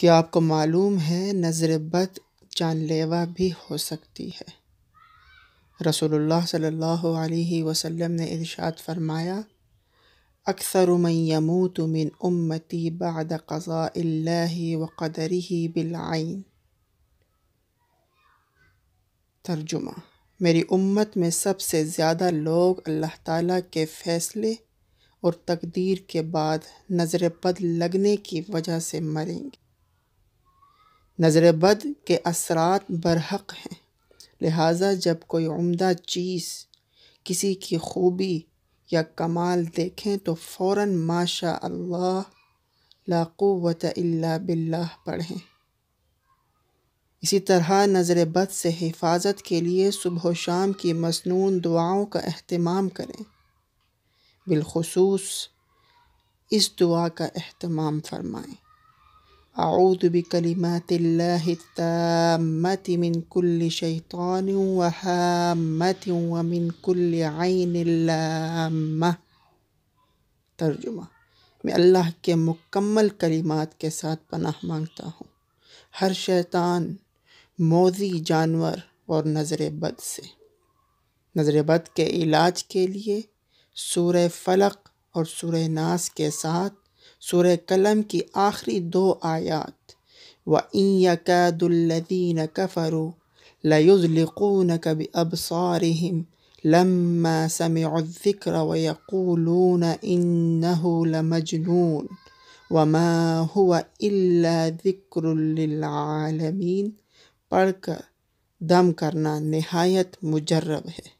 क्या आपको मालूम है नज़र बद जानलेवा भी हो सकती है रसोल्ला सल्ला अलैहि ने इर्शाद फरमाया अक्सर मन तुमिन मिन उम्मती बाद कज़ा व कदरी तर्जुमा मेरी उम्मत में सबसे ज़्यादा लोग अल्लाह ताला के फ़ैसले और तकदीर के बाद नज़र बद लगने की वजह से मरेंगे नज़र बद के असरात बरहक हैं लिहाजा जब कोई उम्दा चीज़ किसी की खूबी या कमाल देखें तो फ़ौर माशा अल्लाह लाक़वत इल्ला बिल्ला पढ़ें इसी तरह नज़र बद से हिफाजत के लिए सुबह शाम की मसनून दुआओं का अहतमाम करें बिलखसूस इस दुआ का अहतमाम फरमाएँ أعوذ بكلمات الله التامة من كل شيطان وهامة ومن كل عين لامة तर्जुमा मैं अल्लाह के मुकम्मल कलिमात के साथ पनाह मांगता हूँ हर शैतान मोजी जानवर और नज़र बद से नज़र बद के इलाज के लिए सूर्य फलक और सूर्य नास के साथ سورة قلم کی آخری دو آیات وَإِن يَكَادُ الَّذِينَ كَفَرُوا لَيُزْلِقُونَكَ بِأَبْصَارِهِمْ لَمَّا سَمِعُوا الذِّكْرَ وَيَقُولُونَ إِنَّهُ لَمَجْنُونَ وما هو الا ذكر للعالمين پڑھ کر دم کرنا نہایت مجرب ہے